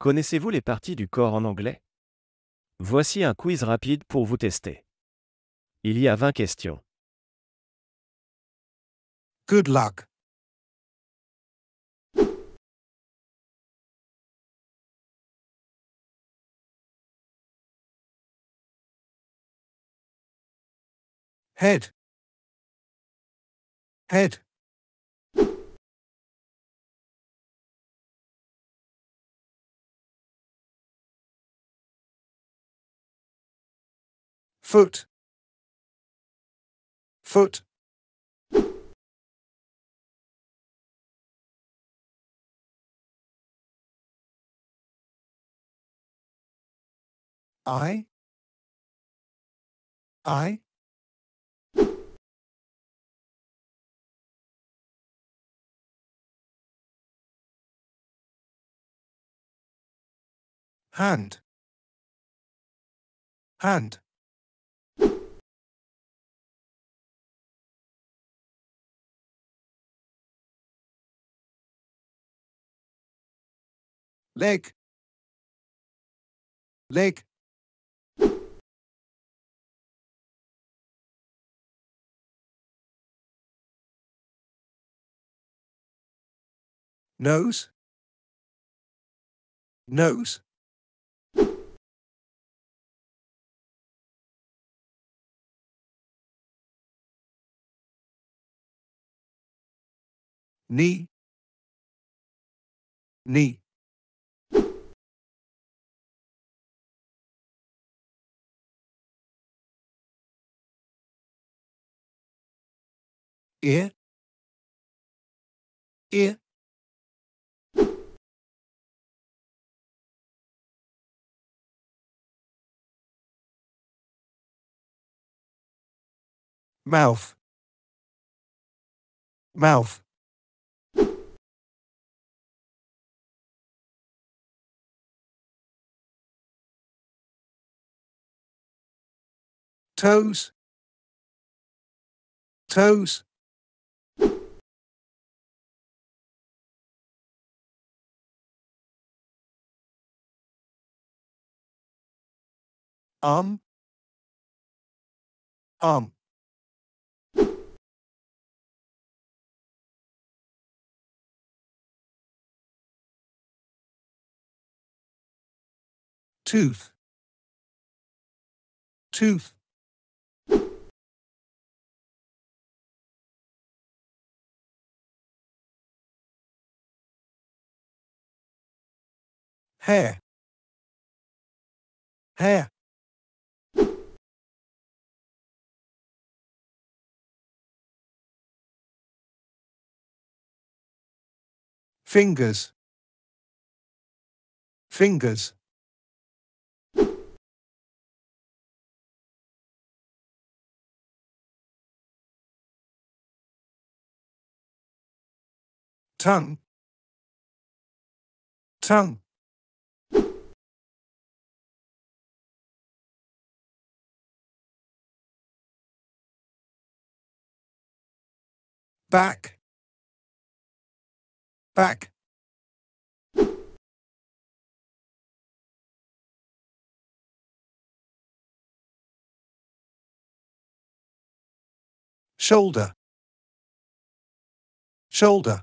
Connaissez-vous les parties du corps en anglais Voici un quiz rapide pour vous tester. Il y a 20 questions. Good luck. Head. Head. foot foot I I hand hand Lake. Lake. Nose. Nose. Knee. Knee. it it mouth mouth toes toes Um. Um. Tooth. Tooth. Hair. Hair. fingers fingers tongue tongue back back. Shoulder. Shoulder.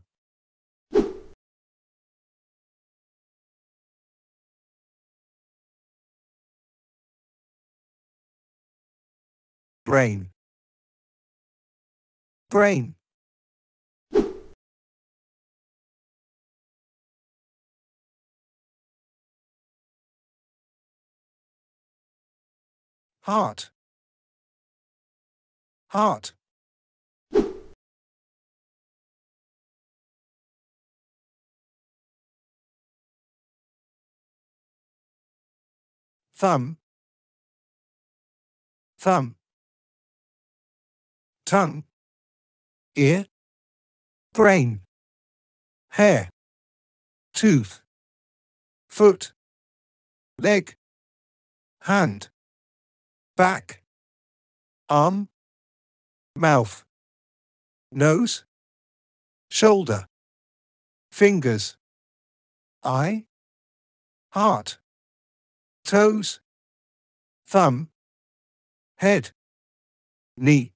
Brain. Brain. heart heart thumb thumb tongue ear brain hair tooth foot leg hand back, arm, mouth, nose, shoulder, fingers, eye, heart, toes, thumb, head, knee.